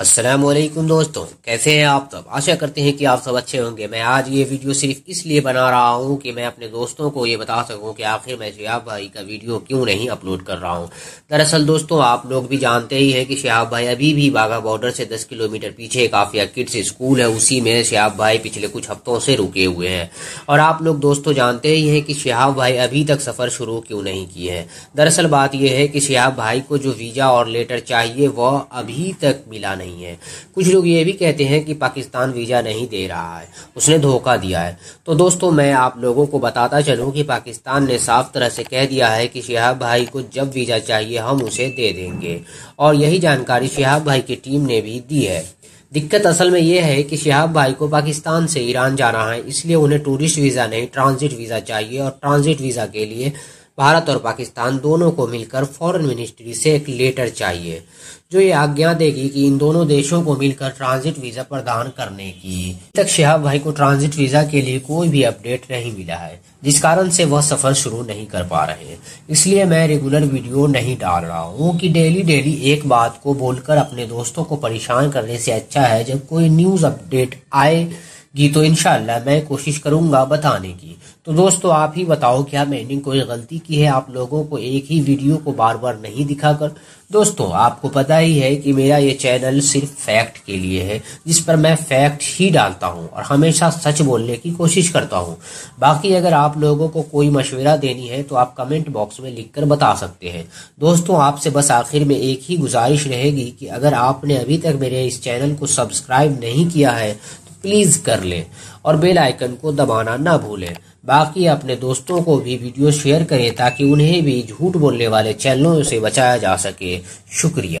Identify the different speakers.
Speaker 1: असलम दोस्तों कैसे हैं आप सब आशा करते हैं कि आप सब अच्छे होंगे मैं आज ये वीडियो सिर्फ इसलिए बना रहा हूँ कि मैं अपने दोस्तों को ये बता सकूँ कि आखिर मैं शहाब भाई का वीडियो क्यों नहीं अपलोड कर रहा हूँ दरअसल दोस्तों आप लोग भी जानते ही हैं कि शहाब भाई अभी भी बाघा बॉर्डर से दस किलोमीटर पीछे काफिया किड्स स्कूल है उसी में शहाब भाई पिछले कुछ हफ्तों से रुके हुए हैं और आप लोग दोस्तों जानते ही हैं कि शहाब भाई अभी तक सफ़र शुरू क्यों नहीं किए हैं दरअसल बात यह है कि शहाब भाई को जो वीज़ा और लेटर चाहिए वह अभी तक मिला नहीं नहीं है कुछ लोग ये भी कहते हैं कि पाकिस्तान वीज़ा नहीं दे रहा है उसने धोखा दिया है तो दोस्तों मैं आप लोगों को बताता चलूँ कि पाकिस्तान ने साफ तरह से कह दिया है कि शहाब भाई को जब वीज़ा चाहिए हम उसे दे देंगे और यही जानकारी शहाब भाई की टीम ने भी दी है दिक्कत असल में यह है कि शहाब भाई को पाकिस्तान से ईरान जाना है इसलिए उन्हें टूरिस्ट वीज़ा नहीं ट्रांजिट वीज़ा चाहिए और ट्रांजिट वीज़ा के लिए भारत और पाकिस्तान दोनों को मिलकर फॉरेन मिनिस्ट्री से एक लेटर चाहिए जो ये आज्ञा देगी कि इन दोनों देशों को मिलकर ट्रांजिट वीजा प्रदान करने की तक शहाब भाई को ट्रांजिट वीजा के लिए कोई भी अपडेट नहीं मिला है जिस कारण से वह सफर शुरू नहीं कर पा रहे इसलिए मैं रेगुलर वीडियो नहीं डाल रहा हूँ कि डेली डेली एक बात को बोलकर अपने दोस्तों को परेशान करने से अच्छा है जब कोई न्यूज अपडेट आएगी तो इनशाला मैं कोशिश करूंगा बताने की तो दोस्तों आप ही बताओ क्या मैंने कोई गलती की है आप लोगों को एक ही वीडियो को बार बार नहीं दिखाकर दोस्तों आपको पता ही है कि मेरा ये चैनल सिर्फ फैक्ट के लिए है जिस पर मैं फैक्ट ही डालता हूँ और हमेशा सच बोलने की कोशिश करता हूँ बाकी अगर आप लोगों को कोई मशवरा देनी है तो आप कमेंट बॉक्स में लिखकर बता सकते हैं दोस्तों आपसे बस आखिर में एक ही गुजारिश रहेगी कि अगर आपने अभी तक मेरे इस चैनल को सब्सक्राइब नहीं किया है प्लीज़ कर लें और बेल आइकन को दबाना ना भूलें बाकी अपने दोस्तों को भी वीडियो शेयर करें ताकि उन्हें भी झूठ बोलने वाले चैनलों से बचाया जा सके शुक्रिया